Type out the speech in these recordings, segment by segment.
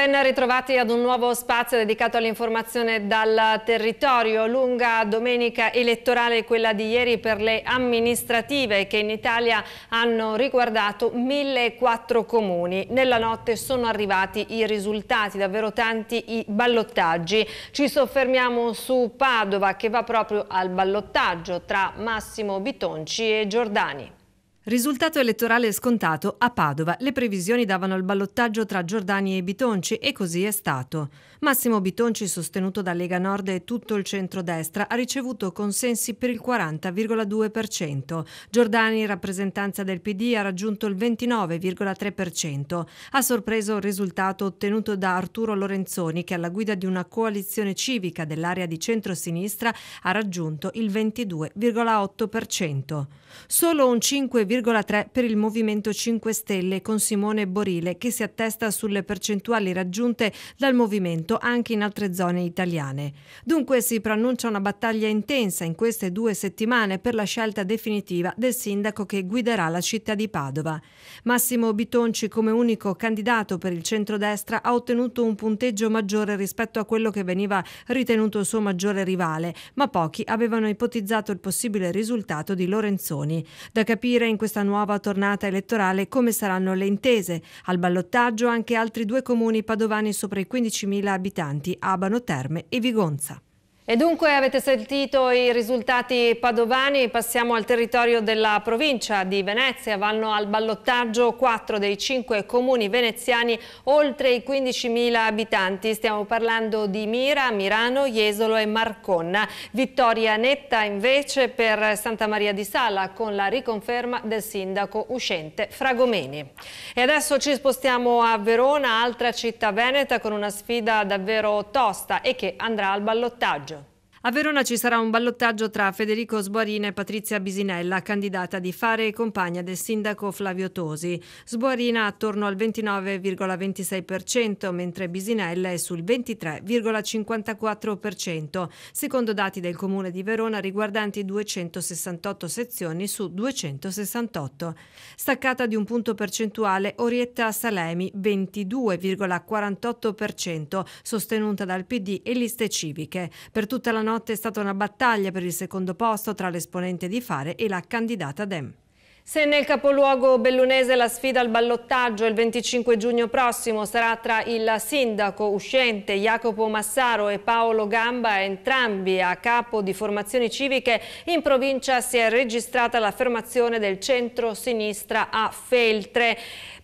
ben ritrovati ad un nuovo spazio dedicato all'informazione dal territorio. Lunga domenica elettorale quella di ieri per le amministrative che in Italia hanno riguardato 1004 comuni. Nella notte sono arrivati i risultati, davvero tanti i ballottaggi. Ci soffermiamo su Padova che va proprio al ballottaggio tra Massimo Bitonci e Giordani. Risultato elettorale scontato a Padova. Le previsioni davano il ballottaggio tra Giordani e Bitonci e così è stato. Massimo Bitonci, sostenuto da Lega Nord e tutto il centrodestra, ha ricevuto consensi per il 40,2%. Giordani, rappresentanza del PD, ha raggiunto il 29,3%. Ha sorpreso il risultato ottenuto da Arturo Lorenzoni, che alla guida di una coalizione civica dell'area di centrosinistra ha raggiunto il 22,8%. Solo un 5,5% 2,3 per il Movimento 5 Stelle con Simone Borile che si attesta sulle percentuali raggiunte dal movimento anche in altre zone italiane. Dunque si preannuncia una battaglia intensa in queste due settimane per la scelta definitiva del sindaco che guiderà la città di Padova. Massimo Bitonci come unico candidato per il centrodestra ha ottenuto un punteggio maggiore rispetto a quello che veniva ritenuto il suo maggiore rivale, ma pochi avevano ipotizzato il possibile risultato di Lorenzoni. Da capire in questo questa nuova tornata elettorale come saranno le intese. Al ballottaggio anche altri due comuni padovani sopra i 15.000 abitanti, Abano Terme e Vigonza. E dunque avete sentito i risultati padovani, passiamo al territorio della provincia di Venezia, vanno al ballottaggio 4 dei 5 comuni veneziani oltre i 15.000 abitanti, stiamo parlando di Mira, Mirano, Jesolo e Marconna. Vittoria netta invece per Santa Maria di Sala con la riconferma del sindaco uscente Fragomeni. E adesso ci spostiamo a Verona, altra città veneta con una sfida davvero tosta e che andrà al ballottaggio. A Verona ci sarà un ballottaggio tra Federico Sboarina e Patrizia Bisinella, candidata di fare e compagna del sindaco Flavio Tosi. Sboarina attorno al 29,26%, mentre Bisinella è sul 23,54%, secondo dati del Comune di Verona riguardanti 268 sezioni su 268. Staccata di un punto percentuale Orietta Salemi, 22,48%, sostenuta dal PD e liste civiche. Per tutta la notte è stata una battaglia per il secondo posto tra l'esponente di Fare e la candidata Dem. Se nel capoluogo bellunese la sfida al ballottaggio il 25 giugno prossimo sarà tra il sindaco uscente Jacopo Massaro e Paolo Gamba, entrambi a capo di formazioni civiche, in provincia si è registrata l'affermazione del centro-sinistra a Feltre,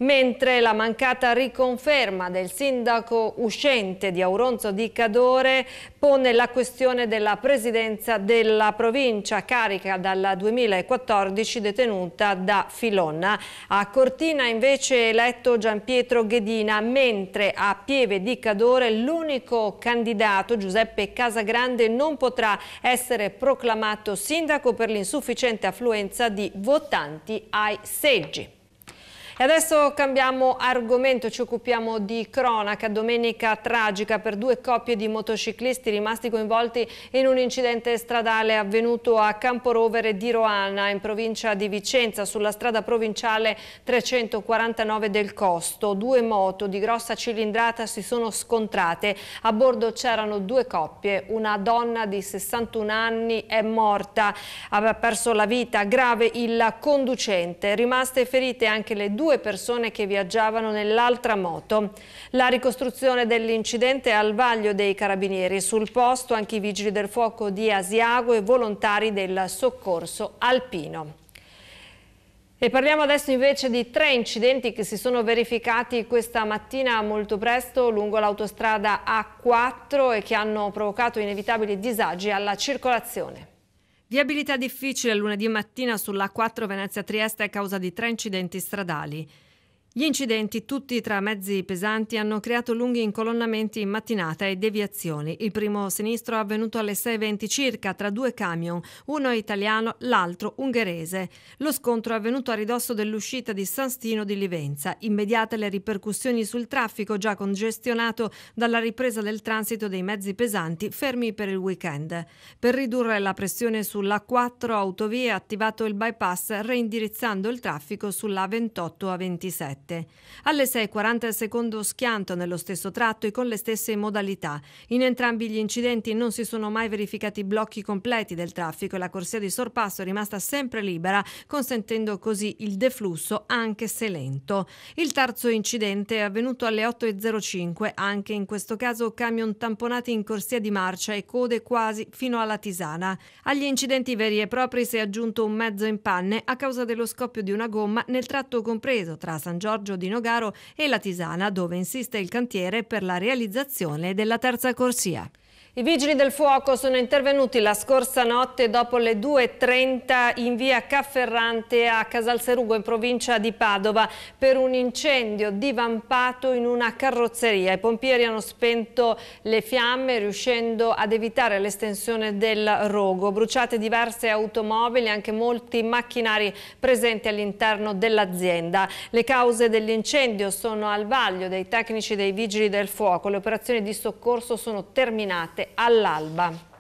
mentre la mancata riconferma del sindaco uscente di Auronzo di Cadore pone la questione della presidenza della provincia, carica dal 2014 detenuta da Filonna. A Cortina invece eletto Gian Pietro Ghedina, mentre a Pieve di Cadore l'unico candidato Giuseppe Casagrande non potrà essere proclamato sindaco per l'insufficiente affluenza di votanti ai seggi. E adesso cambiamo argomento, ci occupiamo di cronaca, domenica tragica per due coppie di motociclisti rimasti coinvolti in un incidente stradale avvenuto a Camporovere di Roana in provincia di Vicenza sulla strada provinciale 349 del Costo. Due moto di grossa cilindrata si sono scontrate, a bordo c'erano due coppie, una donna di 61 anni è morta, aveva perso la vita, grave il conducente, rimaste ferite anche le due due persone che viaggiavano nell'altra moto. La ricostruzione dell'incidente è al vaglio dei carabinieri. Sul posto anche i vigili del fuoco di Asiago e volontari del soccorso alpino. E parliamo adesso invece di tre incidenti che si sono verificati questa mattina molto presto lungo l'autostrada A4 e che hanno provocato inevitabili disagi alla circolazione. Viabilità difficile lunedì mattina sulla 4 Venezia Trieste a causa di tre incidenti stradali. Gli incidenti, tutti tra mezzi pesanti, hanno creato lunghi incolonnamenti in mattinata e deviazioni. Il primo sinistro è avvenuto alle 6.20 circa tra due camion, uno italiano, l'altro ungherese. Lo scontro è avvenuto a ridosso dell'uscita di San Stino di Livenza. Immediate le ripercussioni sul traffico già congestionato dalla ripresa del transito dei mezzi pesanti fermi per il weekend. Per ridurre la pressione sulla 4 autovie è attivato il bypass reindirizzando il traffico sulla 28 a 27. 7. Alle 6.40 il secondo schianto nello stesso tratto e con le stesse modalità. In entrambi gli incidenti non si sono mai verificati blocchi completi del traffico e la corsia di sorpasso è rimasta sempre libera, consentendo così il deflusso anche se lento. Il terzo incidente è avvenuto alle 8.05, anche in questo caso camion tamponati in corsia di marcia e code quasi fino alla Tisana. Agli incidenti veri e propri si è aggiunto un mezzo in panne a causa dello scoppio di una gomma nel tratto compreso tra San Giorgio Giorgio di Nogaro e la Tisana, dove insiste il cantiere per la realizzazione della terza corsia. I vigili del fuoco sono intervenuti la scorsa notte dopo le 2.30 in via Cafferrante a Casalserugo in provincia di Padova per un incendio divampato in una carrozzeria. I pompieri hanno spento le fiamme riuscendo ad evitare l'estensione del rogo. Bruciate diverse automobili e anche molti macchinari presenti all'interno dell'azienda. Le cause dell'incendio sono al vaglio dei tecnici dei vigili del fuoco. Le operazioni di soccorso sono terminate previste all'alba.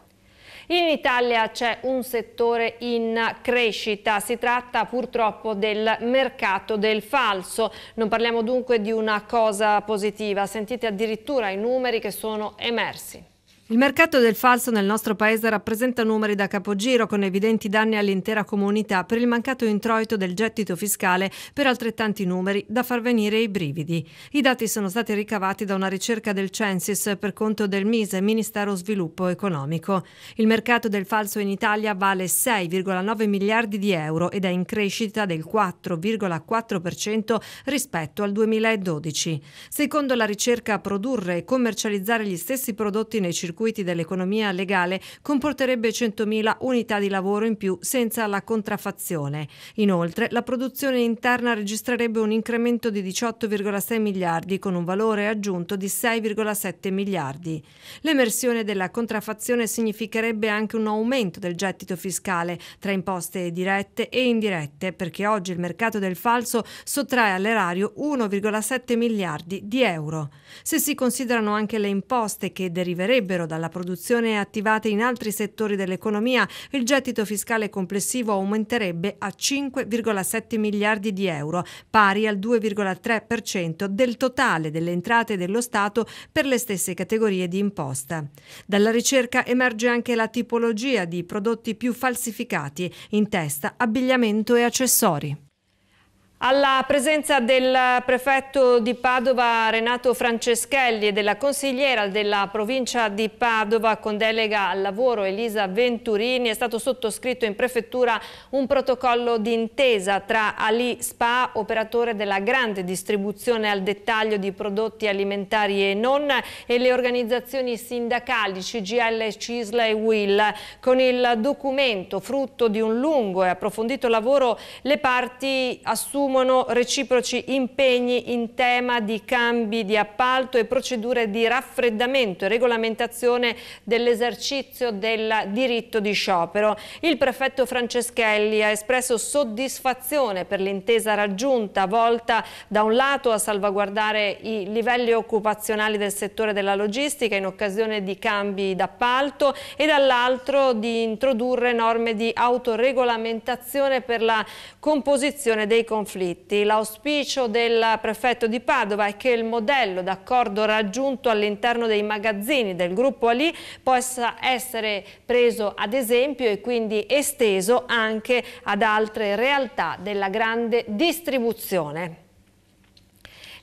In Italia c'è un settore in crescita, si tratta purtroppo del mercato del falso. Non parliamo dunque di una cosa positiva, sentite addirittura i numeri che sono emersi. Il mercato del falso nel nostro paese rappresenta numeri da capogiro con evidenti danni all'intera comunità per il mancato introito del gettito fiscale per altrettanti numeri da far venire i brividi. I dati sono stati ricavati da una ricerca del Censis per conto del MISE, Ministero Sviluppo Economico. Il mercato del falso in Italia vale 6,9 miliardi di euro ed è in crescita del 4,4% rispetto al 2012. Secondo la ricerca, produrre e commercializzare gli stessi prodotti nei circuiti circuiti dell'economia legale comporterebbe 100.000 unità di lavoro in più senza la contraffazione. Inoltre, la produzione interna registrerebbe un incremento di 18,6 miliardi con un valore aggiunto di 6,7 miliardi. L'emersione della contraffazione significherebbe anche un aumento del gettito fiscale tra imposte dirette e indirette, perché oggi il mercato del falso sottrae all'erario 1,7 miliardi di euro. Se si considerano anche le imposte che deriverebbero zero dalla produzione attivata in altri settori dell'economia, il gettito fiscale complessivo aumenterebbe a 5,7 miliardi di euro, pari al 2,3% del totale delle entrate dello Stato per le stesse categorie di imposta. Dalla ricerca emerge anche la tipologia di prodotti più falsificati, in testa abbigliamento e accessori. Alla presenza del prefetto di Padova Renato Franceschelli e della consigliera della provincia di Padova con delega al lavoro Elisa Venturini è stato sottoscritto in prefettura un protocollo d'intesa tra Ali Spa, operatore della grande distribuzione al dettaglio di prodotti alimentari e non, e le organizzazioni sindacali CGL, Cisla e Will. Con il documento, frutto di un lungo e approfondito lavoro, le parti assumono assumono reciproci impegni in tema di cambi di appalto e procedure di raffreddamento e regolamentazione dell'esercizio del diritto di sciopero. Il prefetto Franceschelli ha espresso soddisfazione per l'intesa raggiunta volta da un lato a salvaguardare i livelli occupazionali del settore della logistica in occasione di cambi d'appalto e dall'altro di introdurre norme di autoregolamentazione per la composizione dei conflitti conflitti. L'auspicio del prefetto di Padova è che il modello d'accordo raggiunto all'interno dei magazzini del gruppo Ali possa essere preso ad esempio e quindi esteso anche ad altre realtà della grande distribuzione.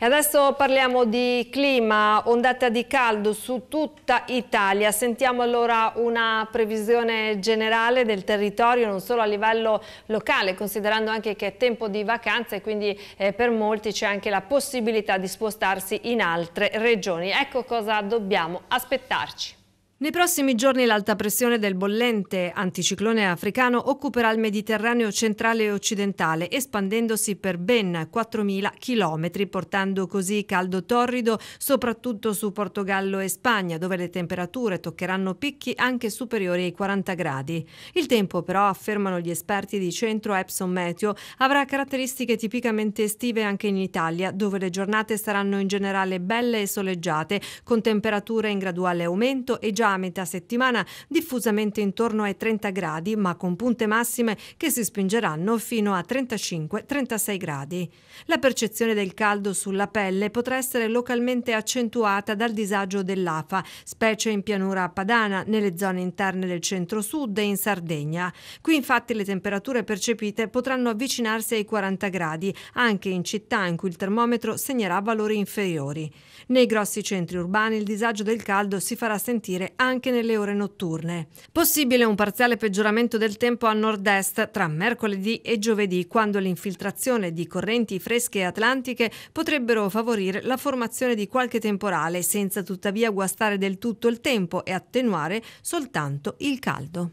E adesso parliamo di clima, ondata di caldo su tutta Italia. Sentiamo allora una previsione generale del territorio, non solo a livello locale, considerando anche che è tempo di vacanze e quindi eh, per molti c'è anche la possibilità di spostarsi in altre regioni. Ecco cosa dobbiamo aspettarci. Nei prossimi giorni l'alta pressione del bollente anticiclone africano occuperà il Mediterraneo centrale e occidentale, espandendosi per ben 4.000 chilometri, portando così caldo torrido soprattutto su Portogallo e Spagna, dove le temperature toccheranno picchi anche superiori ai 40 gradi. Il tempo però, affermano gli esperti di centro Epson Meteo, avrà caratteristiche tipicamente estive anche in Italia, dove le giornate saranno in generale belle e soleggiate, con temperature in graduale aumento e già a metà settimana diffusamente intorno ai 30 gradi, ma con punte massime che si spingeranno fino a 35-36 gradi. La percezione del caldo sulla pelle potrà essere localmente accentuata dal disagio dell'afa, specie in pianura padana, nelle zone interne del centro-sud e in Sardegna. Qui infatti le temperature percepite potranno avvicinarsi ai 40 gradi, anche in città in cui il termometro segnerà valori inferiori. Nei grossi centri urbani il disagio del caldo si farà sentire anche nelle ore notturne. Possibile un parziale peggioramento del tempo a nord-est tra mercoledì e giovedì, quando l'infiltrazione di correnti fresche atlantiche potrebbero favorire la formazione di qualche temporale, senza tuttavia guastare del tutto il tempo e attenuare soltanto il caldo.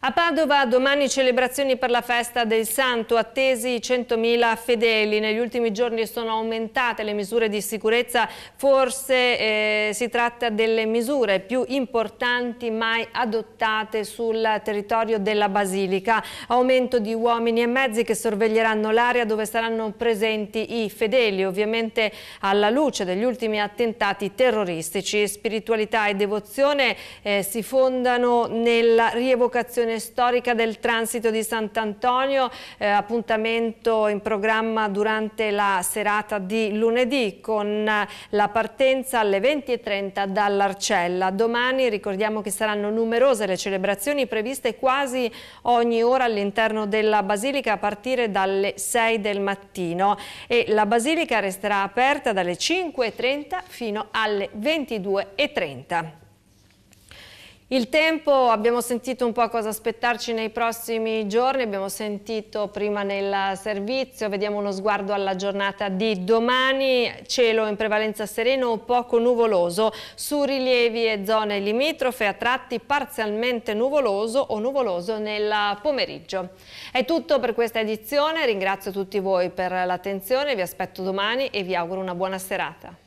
A Padova domani celebrazioni per la festa del Santo, attesi 100.000 fedeli. Negli ultimi giorni sono aumentate le misure di sicurezza, forse eh, si tratta delle misure più importanti mai adottate sul territorio della Basilica. Aumento di uomini e mezzi che sorveglieranno l'area dove saranno presenti i fedeli, ovviamente alla luce degli ultimi attentati terroristici. Spiritualità e devozione eh, si fondano nella rievocazione edizione storica del transito di Sant'Antonio, eh, appuntamento in programma durante la serata di lunedì con eh, la partenza alle 20.30 dall'Arcella. Domani ricordiamo che saranno numerose le celebrazioni previste quasi ogni ora all'interno della Basilica a partire dalle 6 del mattino e la Basilica resterà aperta dalle 5.30 fino alle 22.30. Il tempo, abbiamo sentito un po' cosa aspettarci nei prossimi giorni, abbiamo sentito prima nel servizio, vediamo uno sguardo alla giornata di domani, cielo in prevalenza sereno o poco nuvoloso, su rilievi e zone limitrofe a tratti parzialmente nuvoloso o nuvoloso nel pomeriggio. È tutto per questa edizione, ringrazio tutti voi per l'attenzione, vi aspetto domani e vi auguro una buona serata.